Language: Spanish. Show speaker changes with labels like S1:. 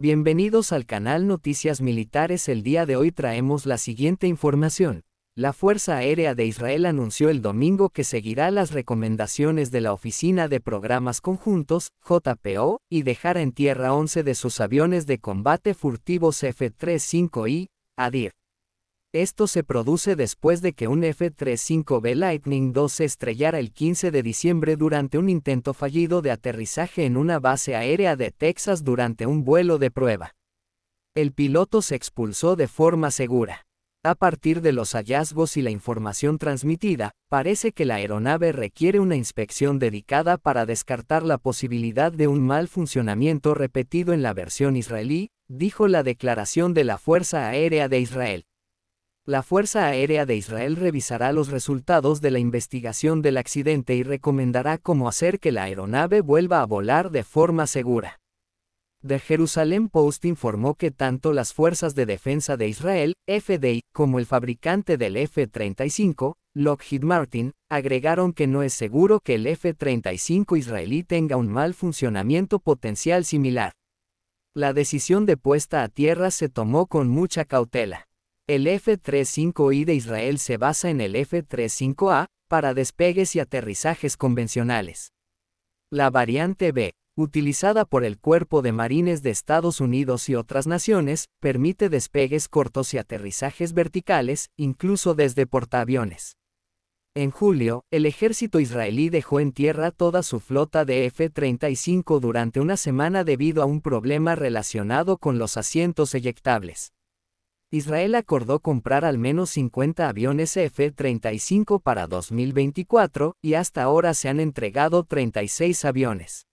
S1: Bienvenidos al canal Noticias Militares. El día de hoy traemos la siguiente información. La Fuerza Aérea de Israel anunció el domingo que seguirá las recomendaciones de la Oficina de Programas Conjuntos, JPO, y dejará en tierra 11 de sus aviones de combate furtivos F-35I, ADIR. Esto se produce después de que un F-35B Lightning II se estrellara el 15 de diciembre durante un intento fallido de aterrizaje en una base aérea de Texas durante un vuelo de prueba. El piloto se expulsó de forma segura. A partir de los hallazgos y la información transmitida, parece que la aeronave requiere una inspección dedicada para descartar la posibilidad de un mal funcionamiento repetido en la versión israelí, dijo la declaración de la Fuerza Aérea de Israel la Fuerza Aérea de Israel revisará los resultados de la investigación del accidente y recomendará cómo hacer que la aeronave vuelva a volar de forma segura. The Jerusalem Post informó que tanto las Fuerzas de Defensa de Israel, FDI, como el fabricante del F-35, Lockheed Martin, agregaron que no es seguro que el F-35 israelí tenga un mal funcionamiento potencial similar. La decisión de puesta a tierra se tomó con mucha cautela. El F-35I de Israel se basa en el F-35A para despegues y aterrizajes convencionales. La variante B, utilizada por el Cuerpo de Marines de Estados Unidos y otras naciones, permite despegues cortos y aterrizajes verticales, incluso desde portaaviones. En julio, el ejército israelí dejó en tierra toda su flota de F-35 durante una semana debido a un problema relacionado con los asientos eyectables. Israel acordó comprar al menos 50 aviones F-35 para 2024 y hasta ahora se han entregado 36 aviones.